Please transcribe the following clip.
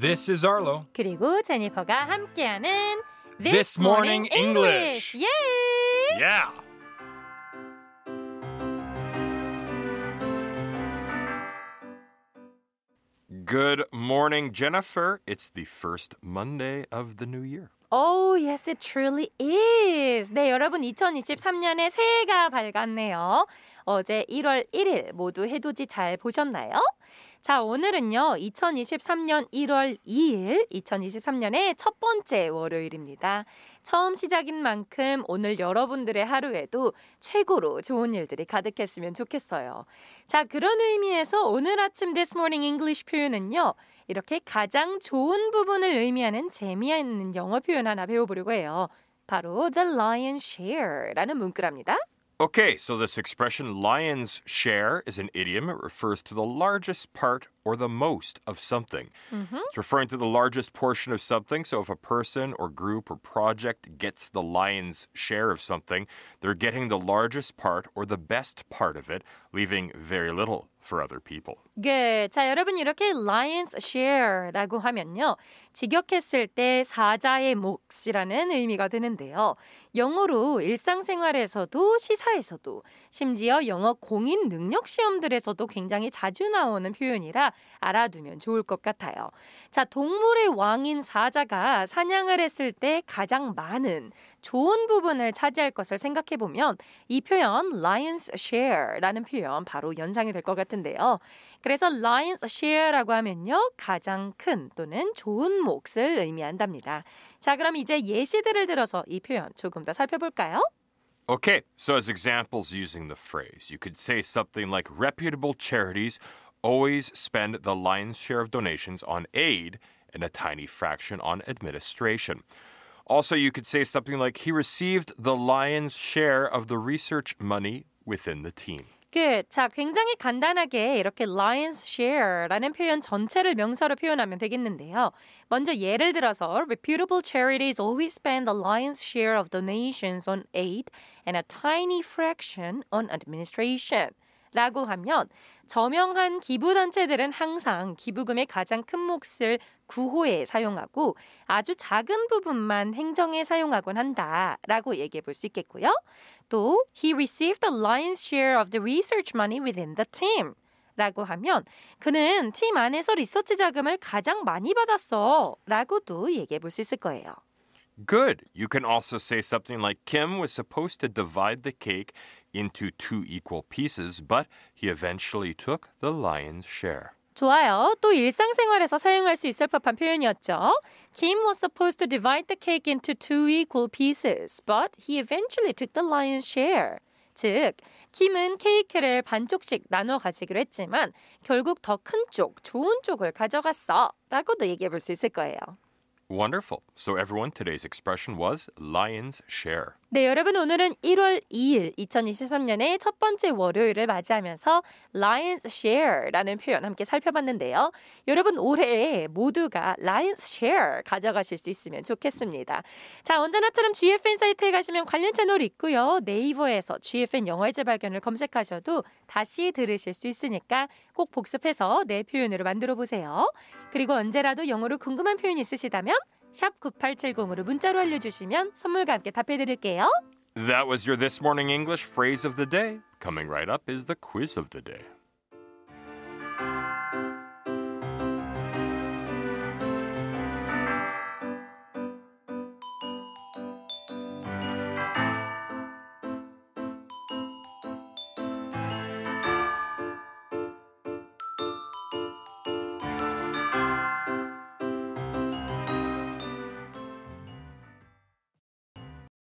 This is Arlo. 그리고 제니퍼가 함께하는 This, This Morning, Morning English. English. Yay! Yeah. Good morning, Jennifer. It's the first Monday of the new year. Oh, yes, it truly is. 네, 여러분, 2023년의 새해가 밝았네요. 어제 1월 1일 모두 해돋이 잘 보셨나요? 자, 오늘은요. 2023년 1월 2일, 2023년의 첫 번째 월요일입니다. 처음 시작인 만큼 오늘 여러분들의 하루에도 최고로 좋은 일들이 가득했으면 좋겠어요. 자, 그런 의미에서 오늘 아침 This Morning English 표현은요. 이렇게 가장 좋은 부분을 의미하는 재미있는 영어 표현 하나 배워보려고 해요. 바로 the lion share라는 문구랍니다. Okay, so this expression lion's share is an idiom. It refers to the largest part or the most of something. Mm-hmm. It's referring to the largest portion of something. So if a person or group or project gets the lion's share of something, they're getting the largest part or the best part of it, leaving very little for other people. Good. 자, 여러분 이렇게 lion's share라고 하면요. 직역했을 때 사자의 몫이라는 의미가 되는데요. 영어로 일상생활에서도 시사에서도 심지어 영어 공인 능력 시험들에서도 굉장히 자주 나오는 표현이라 알아두면 좋을 것 같아요. 자, 동물의 왕인 사자가 사냥을 했을 때 가장 많은 좋은 부분을 차지할 것을 생각해 보면 이 표현 lion's share라는 표현 바로 연상이 될 것 같은데요. 그래서 lion's share라고 하면요. 가장 큰 또는 좋은 몫을 의미한답니다. 자, 그럼 이제 예시들을 들어서 이 표현 조금 더 살펴볼까요? Okay, so as examples using the phrase, you could say something like reputable charities always spend the lion's share of donations on aid and a tiny fraction on administration. Also, you could say something like, he received the lion's share of the research money within the team. Good. 자, 굉장히 간단하게 이렇게 lion's share라는 표현 전체를 명사로 표현하면 되겠는데요. 먼저 예를 들어서 reputable charities always spend the lion's share of donations on aid and a tiny fraction on administration. 라고 하면 저명한 기부단체들은 항상 기부금의 가장 큰 몫을 구호에 사용하고 아주 작은 부분만 행정에 사용하곤 한다 라고 얘기해 볼 수 있겠고요. 또, he received the lion's share of the research money within the team. 라고 하면 그는 팀 안에서 리서치 자금을 가장 많이 받았어 라고도 얘기해 볼 수 있을 거예요. Good. You can also say something like Kim was supposed to divide the cake into two equal pieces, but he eventually took the lion's share. 좋아요. 또 일상생활에서 사용할 수 있을 법한 표현이었죠. Kim was supposed to divide the cake into two equal pieces, but he eventually took the lion's share. 즉, 킴은 케이크를 반쪽씩 나눠 가지기로 했지만 결국 더 큰 쪽, 좋은 쪽을 가져갔어라고도 얘기해 볼 수 있을 거예요. Wonderful. So everyone, today's expression was lion's share. 네, 여러분 오늘은 1월 2일 2023년의 첫 번째 월요일을 맞이하면서 lion's share라는 표현 함께 살펴봤는데요. 여러분 올해에 모두가 lion's share 가져가실 수 있으면 좋겠습니다. 자, 언제나처럼 GFN 사이트에 가시면 관련 채널이 있고요. 네이버에서 GFN 영화의 재발견을 검색하셔도 다시 들으실 수 있으니까 꼭 복습해서 내 표현으로 만들어 보세요. 그리고 언제라도 영어로 궁금한 표현 있으시다면 샵 9870으로 문자로 선물과 함께 That was your This Morning English phrase of the day. Coming right up is the quiz of the day.